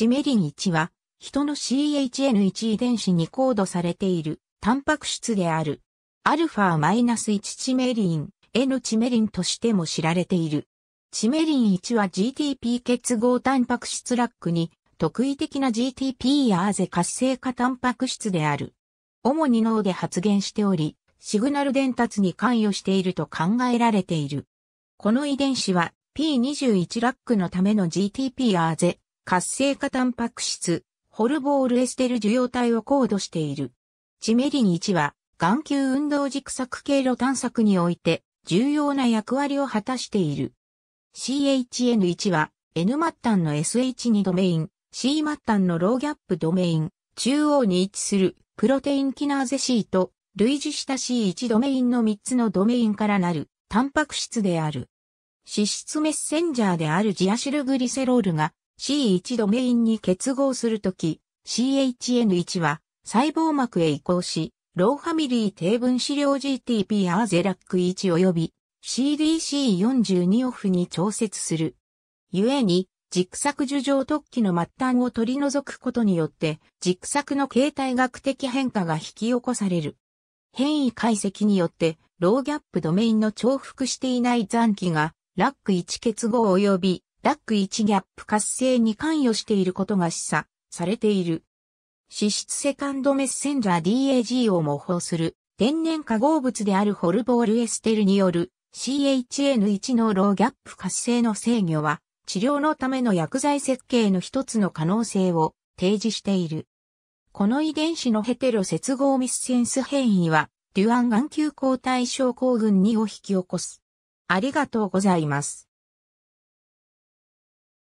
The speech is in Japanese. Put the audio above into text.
1メリン1は、人の CHN1 遺伝子にコードされている、タンパク質である。アルファ -1 チメリン、N チメリンとしても知られている。チメリン1は GTP 結合タンパク質ラックに、特異的な GTP アーゼ活性化タンパク質である。主に脳で発現しており、シグナル伝達に関与していると考えられている。この遺伝子は P21 ラックのための GTP アーゼ活性化タンパク質、ホルボールエステル受容体を高度している。チメリン1は、眼球運動軸索経路探索において、重要な役割を果たしている。CHN1 は、N 末端の SH2 ドメイン、C 末端のローギャップドメイン、中央に位置するプロテインキナーゼ C と類似した C1 ドメインの3つのドメインからなるタンパク質である。脂質メッセンジャーであるジアシルグリセロールが C1 ドメインに結合するとき、CHN1 は細胞膜へ移行し、ローファミリー低分子量 GTP アーゼラック1及び CDC42 オフに調節する。故に、軸索樹状突起の末端を取り除くことによって、軸索の形態学的変化が引き起こされる。変異解析によって、ローギャップドメインの重複していない残機が、ラック1結合及びラック1ギャップ活性に関与していることが示唆されている。脂質セカンドメッセンジャー DAG を模倣する天然化合物であるホルボールエステルによる CHN1 のローギャップ活性の制御は治療のための薬剤設計の一つの可能性を提示している。この遺伝子のヘテロ接合ミスセンス変異は、デュアン眼球抗体症候群にを引き起こす。ありがとうございます。